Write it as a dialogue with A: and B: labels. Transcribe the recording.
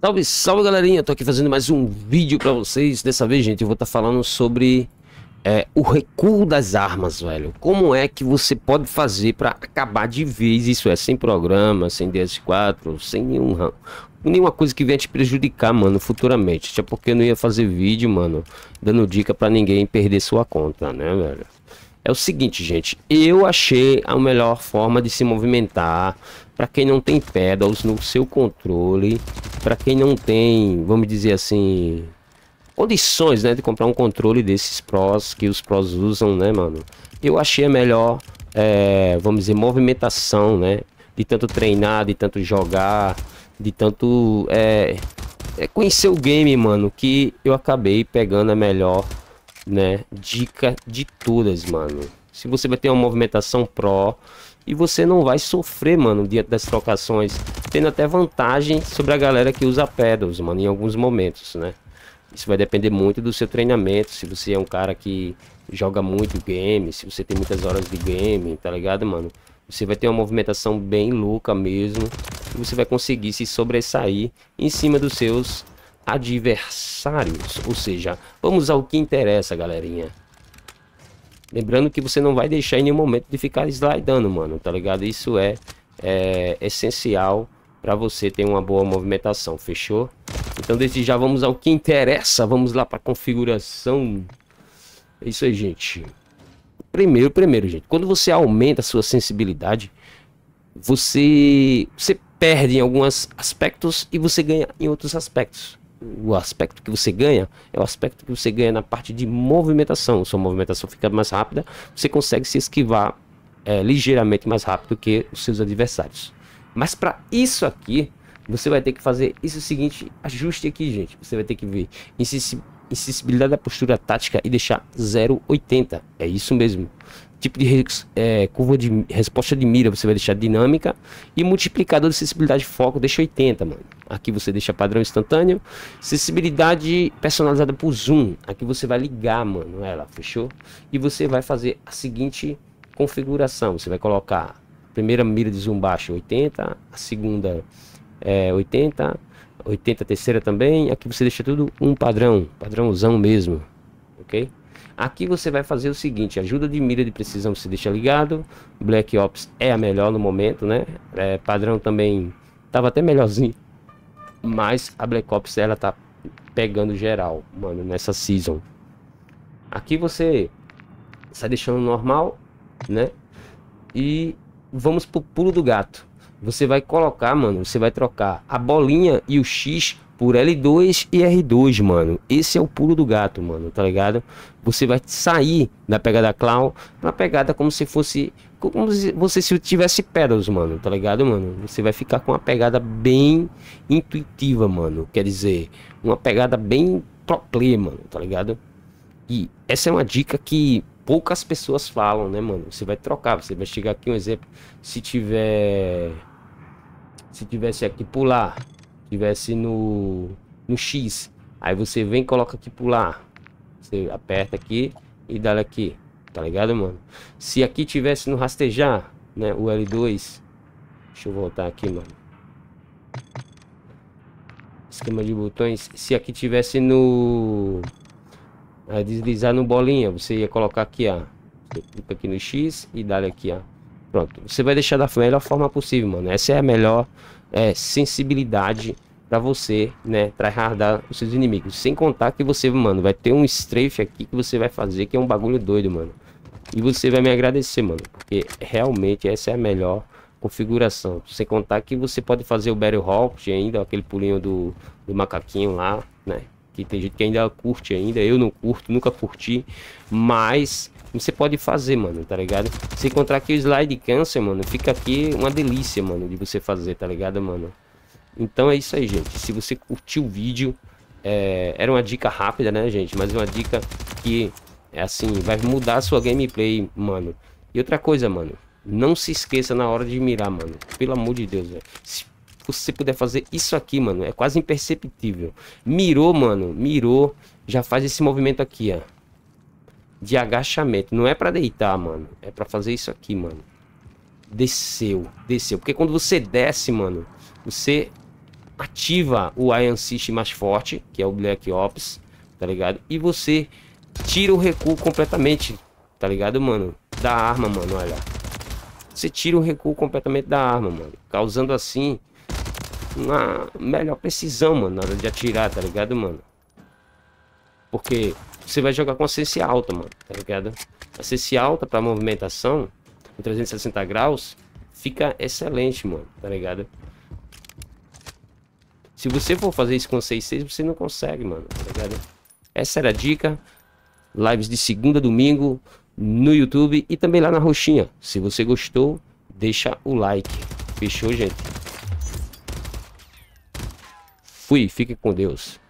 A: Salve, salve galerinha, eu tô aqui fazendo mais um vídeo pra vocês Dessa vez, gente, eu vou estar tá falando sobre é, o recuo das armas, velho Como é que você pode fazer pra acabar de vez, isso é, sem programa, sem DS4, sem nenhum Nenhuma coisa que venha te prejudicar, mano, futuramente Até porque eu não ia fazer vídeo, mano, dando dica pra ninguém perder sua conta, né, velho é o seguinte, gente, eu achei a melhor forma de se movimentar para quem não tem pedals no seu controle, para quem não tem, vamos dizer assim, condições, né, de comprar um controle desses pros que os pros usam, né, mano. Eu achei a melhor, é, vamos dizer, movimentação, né, de tanto treinar, de tanto jogar, de tanto é, é conhecer o game, mano, que eu acabei pegando a melhor né? Dica de todas, mano. Se você vai ter uma movimentação pró e você não vai sofrer, mano, diante das trocações, tendo até vantagem sobre a galera que usa pedals, mano, em alguns momentos, né? Isso vai depender muito do seu treinamento, se você é um cara que joga muito game, se você tem muitas horas de game, tá ligado, mano? Você vai ter uma movimentação bem louca mesmo. E você vai conseguir se sobressair em cima dos seus adversários. Ou seja, vamos ao que interessa, galerinha. Lembrando que você não vai deixar em nenhum momento de ficar slidando, mano, tá ligado? Isso é, é essencial para você ter uma boa movimentação, fechou? Então desde já vamos ao que interessa, vamos lá para configuração. É isso aí, gente. Primeiro, primeiro, gente, quando você aumenta a sua sensibilidade, você, você perde em alguns aspectos e você ganha em outros aspectos o aspecto que você ganha é o aspecto que você ganha na parte de movimentação. Sua movimentação fica mais rápida, você consegue se esquivar é, ligeiramente mais rápido que os seus adversários. Mas para isso aqui, você vai ter que fazer isso seguinte ajuste aqui, gente. Você vai ter que ver insensibilidade da postura tática e deixar 0,80. É isso mesmo tipo de é, curva de resposta de mira você vai deixar dinâmica e multiplicador de sensibilidade de foco deixa 80, mano. Aqui você deixa padrão instantâneo, sensibilidade personalizada por zoom. Aqui você vai ligar, mano, ela, fechou? E você vai fazer a seguinte configuração. Você vai colocar a primeira mira de zoom baixo 80, a segunda é 80, 80 terceira também. Aqui você deixa tudo um padrão, padrãozão mesmo, OK? Aqui você vai fazer o seguinte, ajuda de mira de precisão se deixa ligado, Black Ops é a melhor no momento, né? É, padrão também tava até melhorzinho, mas a Black Ops ela tá pegando geral, mano, nessa season. Aqui você sai tá deixando normal, né? E vamos pro pulo do gato. Você vai colocar, mano, você vai trocar a bolinha e o X por L2 e R2, mano. Esse é o pulo do gato, mano, tá ligado? Você vai sair da pegada clown pra pegada como se fosse. Como se você se tivesse pedras, mano, tá ligado, mano? Você vai ficar com uma pegada bem intuitiva, mano. Quer dizer, uma pegada bem pro play, mano, tá ligado? E essa é uma dica que poucas pessoas falam, né, mano? Você vai trocar, você vai chegar aqui, um exemplo. Se tiver. Se tivesse aqui pular tivesse no, no X. Aí você vem coloca aqui pular. Você aperta aqui e dá aqui. Tá ligado, mano? Se aqui tivesse no rastejar, né? O L2. Deixa eu voltar aqui, mano. Esquema de botões. Se aqui tivesse no... A deslizar no bolinha, você ia colocar aqui, ó. Você clica aqui no X e dá aqui, ó. Pronto, você vai deixar da melhor forma possível, mano. Essa é a melhor é, sensibilidade para você, né, tryhardar os seus inimigos. Sem contar que você, mano, vai ter um strafe aqui que você vai fazer, que é um bagulho doido, mano. E você vai me agradecer, mano, porque realmente essa é a melhor configuração. Sem contar que você pode fazer o Battle Hawk ainda, aquele pulinho do, do macaquinho lá, né. Que tem gente que ainda curte ainda, eu não curto, nunca curti, mas você pode fazer, mano, tá ligado? Se encontrar aqui o slide câncer, mano, fica aqui uma delícia, mano, de você fazer, tá ligado, mano? Então é isso aí, gente. Se você curtiu o vídeo, é... era uma dica rápida, né, gente? Mas uma dica que, é assim, vai mudar a sua gameplay, mano. E outra coisa, mano, não se esqueça na hora de mirar, mano. Pelo amor de Deus, velho. Se você puder fazer isso aqui, mano, é quase imperceptível. Mirou, mano, mirou, já faz esse movimento aqui, ó de agachamento. Não é para deitar, mano. É para fazer isso aqui, mano. Desceu, desceu. Porque quando você desce, mano, você ativa o Iron System mais forte, que é o Black Ops, tá ligado? E você tira o recuo completamente, tá ligado, mano? Da arma, mano, olha. Você tira o recuo completamente da arma, mano. Causando assim uma melhor precisão, mano, na hora de atirar, tá ligado, mano? Porque você vai jogar com a ciência alta, mano, tá ligado? A alta pra movimentação, em 360 graus, fica excelente, mano, tá ligado? Se você for fazer isso com 6.6, você não consegue, mano, tá ligado? Essa era a dica. Lives de segunda a domingo no YouTube e também lá na roxinha. Se você gostou, deixa o like. Fechou, gente? Fui, fique com Deus.